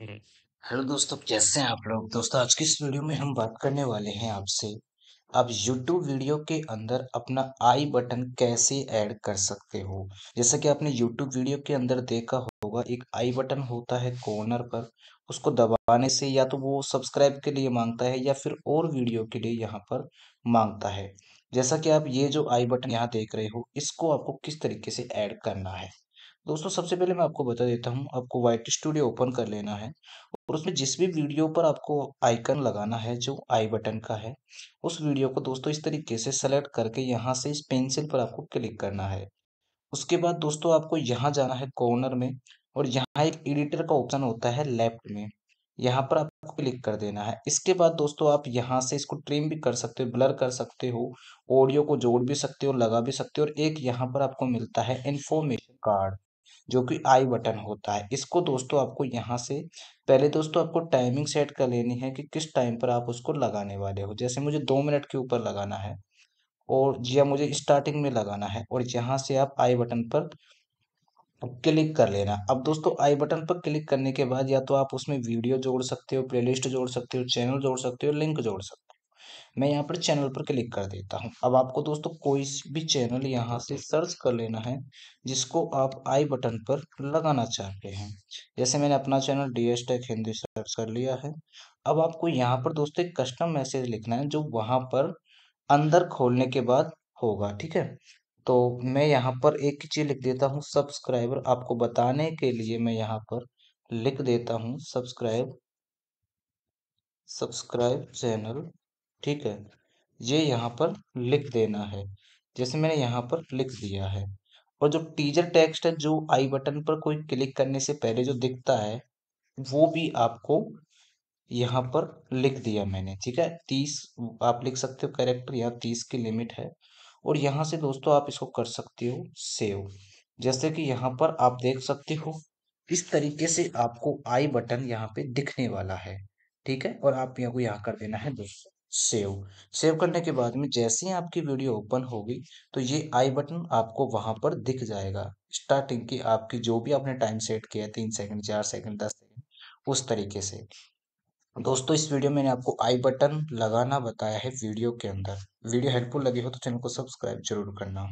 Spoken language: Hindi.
हम्म। हेलो दोस्तों कैसे हैं आप लोग दोस्तों आज की इस वीडियो में हम बात करने वाले हैं आपसे आप YouTube वीडियो के अंदर अपना आई बटन कैसे ऐड कर सकते हो जैसा कि आपने YouTube वीडियो के अंदर देखा होगा एक आई बटन होता है कॉर्नर पर उसको दबाने से या तो वो सब्सक्राइब के लिए मांगता है या फिर और वीडियो के लिए यहाँ पर मांगता है जैसा कि आप ये जो आई बटन यहाँ देख रहे हो इसको आपको किस तरीके से ऐड करना है दोस्तों सबसे पहले मैं आपको बता देता हूँ आपको वाइट स्टूडियो ओपन कर लेना है और उसमें जिस भी वीडियो पर आपको आइकन लगाना है जो आई बटन का है उस वीडियो को दोस्तों इस तरीके से सेलेक्ट करके यहाँ से इस पेंसिल पर आपको क्लिक करना है उसके बाद दोस्तों आपको यहाँ जाना है कॉर्नर में और यहाँ एक एडिटर का ऑप्शन होता है लेफ्ट में यहाँ पर आपको क्लिक कर देना है इसके बाद दोस्तों आप यहाँ से इसको ट्रिम भी कर सकते हो ब्लर कर सकते हो ऑडियो को जोड़ भी सकते हो लगा भी सकते हो और एक यहाँ पर आपको मिलता है इन्फॉर्मेशन कार्ड जो कि आई बटन होता है इसको दोस्तों आपको यहाँ से पहले दोस्तों आपको टाइमिंग सेट कर लेनी है कि किस टाइम पर आप उसको लगाने वाले हो जैसे मुझे दो मिनट के ऊपर लगाना है और या मुझे स्टार्टिंग में लगाना है और यहाँ से आप आई बटन पर क्लिक कर लेना अब दोस्तों आई बटन पर क्लिक करने के बाद या तो आप उसमें वीडियो जोड़ सकते हो प्लेलिस्ट जोड़ सकते हो चैनल जोड़ सकते हो लिंक जोड़ सकते हो मैं यहाँ पर चैनल पर क्लिक कर देता हूँ अब आपको दोस्तों कोई भी चैनल यहाँ से सर्च कर लेना है जिसको आप आई बटन पर लगाना चाहते हैं जैसे मैंने अपना channel D S tech Hindi search कर लिया है अब आपको यहाँ पर दोस्तों एक कस्टम मैसेज लिखना है जो वहाँ पर अंदर खोलने के बाद होगा ठीक है तो मैं यहाँ पर एक चीज़ लिख देता हूँ सब्सक्राइबर आपको बताने के लिए मैं यहाँ पर लिख देता हूँ सब्सक्राइब सब्सक्राइब चैनल ठीक है ये यहाँ पर लिख देना है जैसे मैंने यहाँ पर लिख दिया है और जो टीजर टेक्स्ट है जो आई बटन पर कोई क्लिक करने से पहले जो दिखता है वो भी आपको यहाँ पर लिख दिया मैंने ठीक है तीस आप लिख सकते हो कैरेक्टर यहाँ तीस की लिमिट है और यहाँ से दोस्तों आप इसको कर सकते हो सेव जैसे कि यहाँ पर आप देख सकते हो इस तरीके से आपको आई बटन यहाँ पे दिखने वाला है ठीक है और आप यहाँ को यहाँ कर देना है दोस्तों सेव सेव करने के बाद में जैसे ही आपकी वीडियो ओपन होगी तो ये आई बटन आपको वहां पर दिख जाएगा स्टार्टिंग की आपकी जो भी आपने टाइम सेट किया है तीन सेकंड चार सेकंड दस सेकंड उस तरीके से दोस्तों इस वीडियो में मैंने आपको आई बटन लगाना बताया है वीडियो के अंदर वीडियो हेल्पफुल लगी हो तो चैनल को सब्सक्राइब जरूर करना